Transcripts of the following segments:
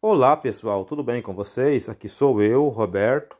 Olá pessoal, tudo bem com vocês? Aqui sou eu, Roberto,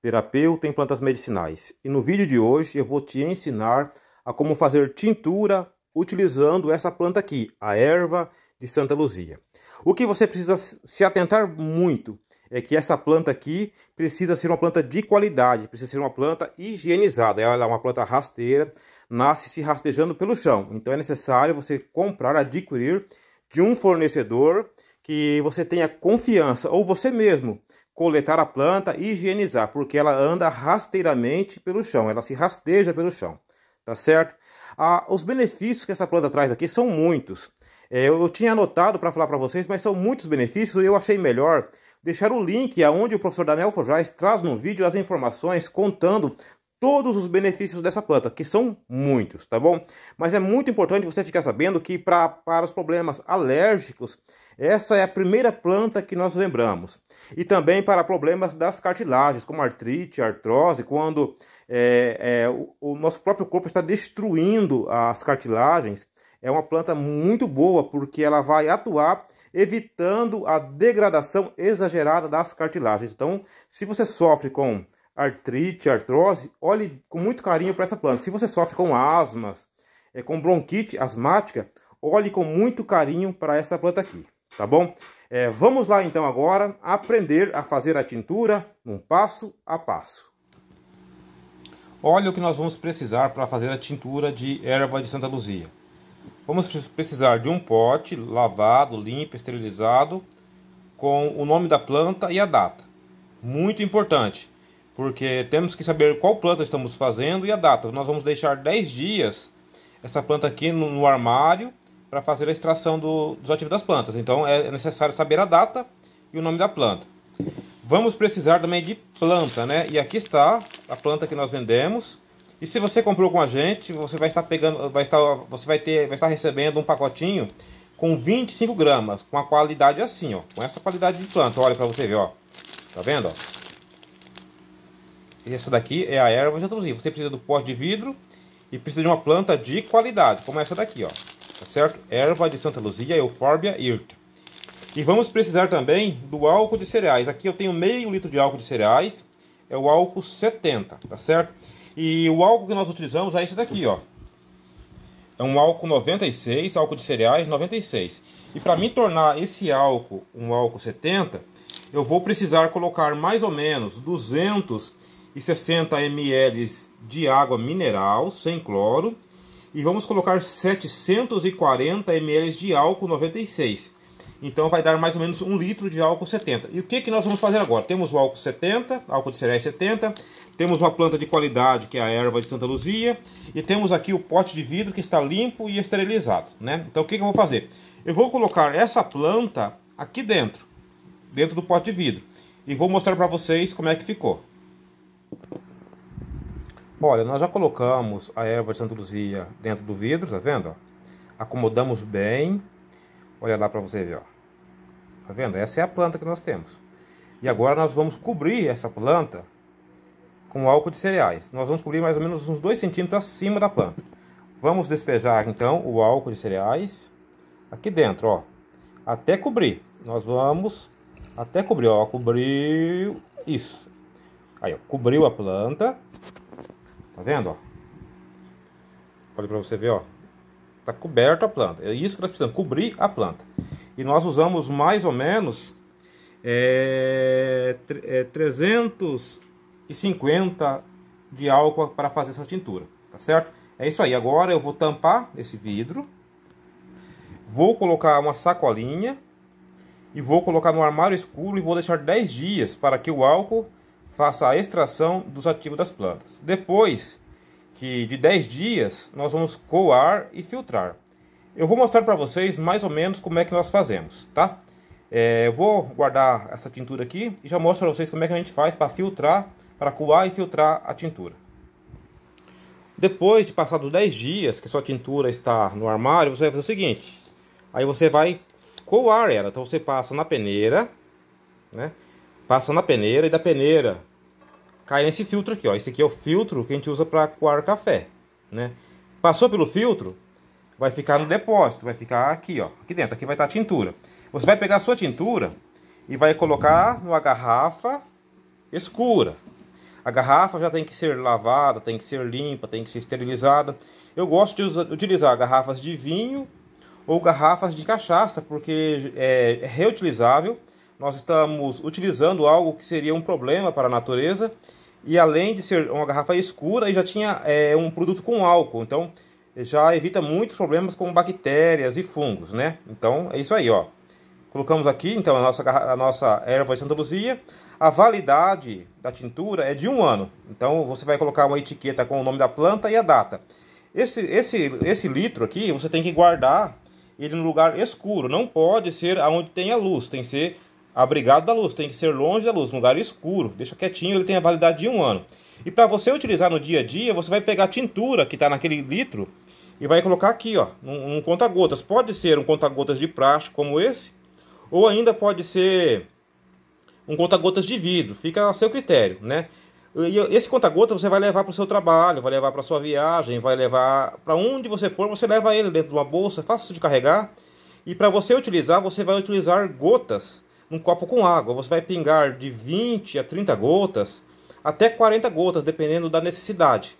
terapeuta em plantas medicinais. E no vídeo de hoje eu vou te ensinar a como fazer tintura utilizando essa planta aqui, a erva de Santa Luzia. O que você precisa se atentar muito é que essa planta aqui precisa ser uma planta de qualidade, precisa ser uma planta higienizada. Ela é uma planta rasteira, nasce se rastejando pelo chão. Então é necessário você comprar, adquirir de um fornecedor que você tenha confiança, ou você mesmo, coletar a planta e higienizar, porque ela anda rasteiramente pelo chão, ela se rasteja pelo chão, tá certo? Ah, os benefícios que essa planta traz aqui são muitos. É, eu tinha anotado para falar para vocês, mas são muitos benefícios e eu achei melhor deixar o link aonde o professor Daniel Forjais traz no vídeo as informações contando todos os benefícios dessa planta, que são muitos, tá bom? Mas é muito importante você ficar sabendo que pra, para os problemas alérgicos, essa é a primeira planta que nós lembramos. E também para problemas das cartilagens, como artrite, artrose, quando é, é, o, o nosso próprio corpo está destruindo as cartilagens, é uma planta muito boa porque ela vai atuar evitando a degradação exagerada das cartilagens. Então, se você sofre com artrite, artrose, olhe com muito carinho para essa planta. Se você sofre com asmas, é, com bronquite asmática, olhe com muito carinho para essa planta aqui tá bom? É, vamos lá então agora aprender a fazer a tintura um passo a passo. Olha o que nós vamos precisar para fazer a tintura de erva de Santa Luzia. Vamos precisar de um pote lavado, limpo, esterilizado, com o nome da planta e a data. Muito importante, porque temos que saber qual planta estamos fazendo e a data. Nós vamos deixar 10 dias essa planta aqui no armário para fazer a extração do, dos ativos das plantas. Então é, é necessário saber a data e o nome da planta. Vamos precisar também de planta, né? E aqui está a planta que nós vendemos. E se você comprou com a gente, você vai estar pegando, vai estar, você vai ter, vai estar recebendo um pacotinho com 25 gramas, com a qualidade assim, ó, com essa qualidade de planta. Olha para você ver, ó, tá vendo? Ó? Essa daqui é a erva de Você precisa do pote de vidro e precisa de uma planta de qualidade, como essa daqui, ó tá certo? Erva de Santa Luzia, Euphorbia irta. E vamos precisar também do álcool de cereais. Aqui eu tenho meio litro de álcool de cereais, é o álcool 70, tá certo? E o álcool que nós utilizamos é esse daqui, ó. É um álcool 96, álcool de cereais 96. E para mim tornar esse álcool um álcool 70, eu vou precisar colocar mais ou menos 260 ml de água mineral sem cloro e vamos colocar 740 ml de álcool 96. Então vai dar mais ou menos 1 litro de álcool 70. E o que, que nós vamos fazer agora? Temos o álcool 70, álcool de cereais 70, temos uma planta de qualidade, que é a erva de Santa Luzia, e temos aqui o pote de vidro que está limpo e esterilizado. Né? Então o que, que eu vou fazer? Eu vou colocar essa planta aqui dentro, dentro do pote de vidro, e vou mostrar para vocês como é que ficou. Olha, nós já colocamos a erva de Santa Luzia dentro do vidro, tá vendo? Acomodamos bem. Olha lá para você ver, ó. Tá vendo? Essa é a planta que nós temos. E agora nós vamos cobrir essa planta com álcool de cereais. Nós vamos cobrir mais ou menos uns 2 centímetros acima da planta. Vamos despejar então o álcool de cereais aqui dentro, ó. Até cobrir. Nós vamos até cobrir, ó. Cobriu. Isso. Aí, ó. Cobriu a planta. Tá vendo, ó? Olha para você ver, ó. Tá coberta a planta. É isso que nós precisamos, cobrir a planta. E nós usamos mais ou menos é, é, 350 de álcool para fazer essa tintura, tá certo? É isso aí, agora eu vou tampar esse vidro, vou colocar uma sacolinha e vou colocar no armário escuro e vou deixar 10 dias para que o álcool faça a extração dos ativos das plantas. Depois que de 10 dias, nós vamos coar e filtrar. Eu vou mostrar para vocês mais ou menos como é que nós fazemos, tá? É, eu vou guardar essa tintura aqui e já mostro para vocês como é que a gente faz para filtrar, para coar e filtrar a tintura. Depois de passados 10 dias que sua tintura está no armário, você vai fazer o seguinte. Aí você vai coar ela. Então você passa na peneira, né? Passam na peneira e da peneira cai nesse filtro aqui, ó. Esse aqui é o filtro que a gente usa para coar café, né? Passou pelo filtro, vai ficar no depósito, vai ficar aqui, ó, aqui dentro, aqui vai estar tá a tintura. Você vai pegar a sua tintura e vai colocar numa garrafa escura. A garrafa já tem que ser lavada, tem que ser limpa, tem que ser esterilizada. Eu gosto de usar, utilizar garrafas de vinho ou garrafas de cachaça, porque é, é reutilizável nós estamos utilizando algo que seria um problema para a natureza e além de ser uma garrafa escura, já tinha é, um produto com álcool, então já evita muitos problemas com bactérias e fungos, né? Então é isso aí, ó. Colocamos aqui então a nossa, a nossa erva de Santa Luzia. A validade da tintura é de um ano, então você vai colocar uma etiqueta com o nome da planta e a data. Esse, esse, esse litro aqui você tem que guardar ele no lugar escuro, não pode ser aonde tem a luz, tem que ser abrigado da luz, tem que ser longe da luz, num lugar escuro, deixa quietinho, ele tem a validade de um ano. E para você utilizar no dia a dia, você vai pegar a tintura que está naquele litro e vai colocar aqui, ó, num, conta-gotas. Pode ser um conta-gotas de plástico como esse, ou ainda pode ser um conta-gotas de vidro, fica a seu critério, né? E esse conta-gotas você vai levar para o seu trabalho, vai levar para sua viagem, vai levar para onde você for, você leva ele dentro de uma bolsa, é fácil de carregar. E para você utilizar, você vai utilizar gotas num copo com água. Você vai pingar de 20 a 30 gotas, até 40 gotas, dependendo da necessidade.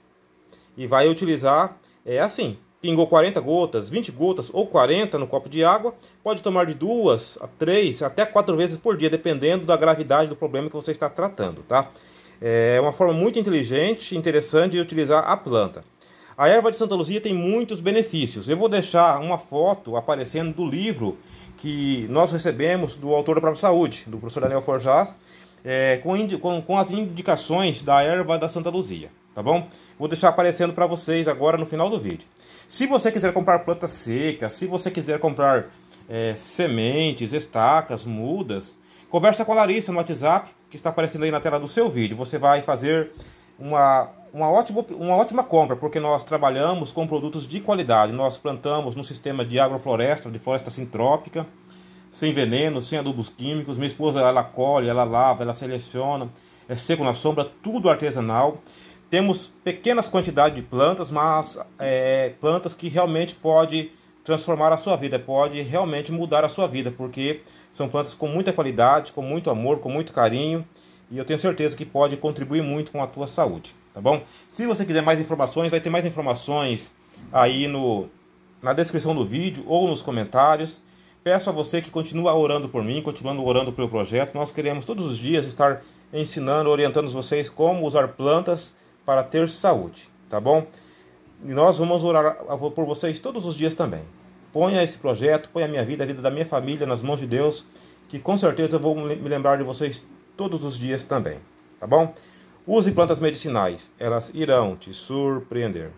E vai utilizar é assim: pingou 40 gotas, 20 gotas ou 40 no copo de água, pode tomar de duas a três, até quatro vezes por dia, dependendo da gravidade do problema que você está tratando, tá? É uma forma muito inteligente e interessante de utilizar a planta. A erva de Santa Luzia tem muitos benefícios. Eu vou deixar uma foto aparecendo do livro que nós recebemos do autor da própria saúde, do professor Daniel Forjas, é, com, com, com, as indicações da erva da Santa Luzia, tá bom? Vou deixar aparecendo para vocês agora no final do vídeo. Se você quiser comprar planta seca, se você quiser comprar é, sementes, estacas, mudas, conversa com a Larissa no WhatsApp, que está aparecendo aí na tela do seu vídeo. Você vai fazer uma uma ótima, uma ótima compra, porque nós trabalhamos com produtos de qualidade. Nós plantamos no sistema de agrofloresta, de floresta sintrópica, sem veneno, sem adubos químicos. Minha esposa ela colhe, ela lava, ela seleciona, é seco na sombra, tudo artesanal. Temos pequenas quantidades de plantas, mas é, plantas que realmente pode transformar a sua vida, pode realmente mudar a sua vida, porque são plantas com muita qualidade, com muito amor, com muito carinho, e eu tenho certeza que pode contribuir muito com a tua saúde tá bom? Se você quiser mais informações, vai ter mais informações aí no, na descrição do vídeo ou nos comentários. Peço a você que continue orando por mim, continuando orando pelo projeto. Nós queremos todos os dias estar ensinando, orientando vocês como usar plantas para ter saúde, tá bom? E nós vamos orar por vocês todos os dias também. Ponha esse projeto, ponha a minha vida, a vida da minha família nas mãos de Deus, que com certeza eu vou me lembrar de vocês todos os dias também, tá bom? Use plantas medicinais, elas irão te surpreender.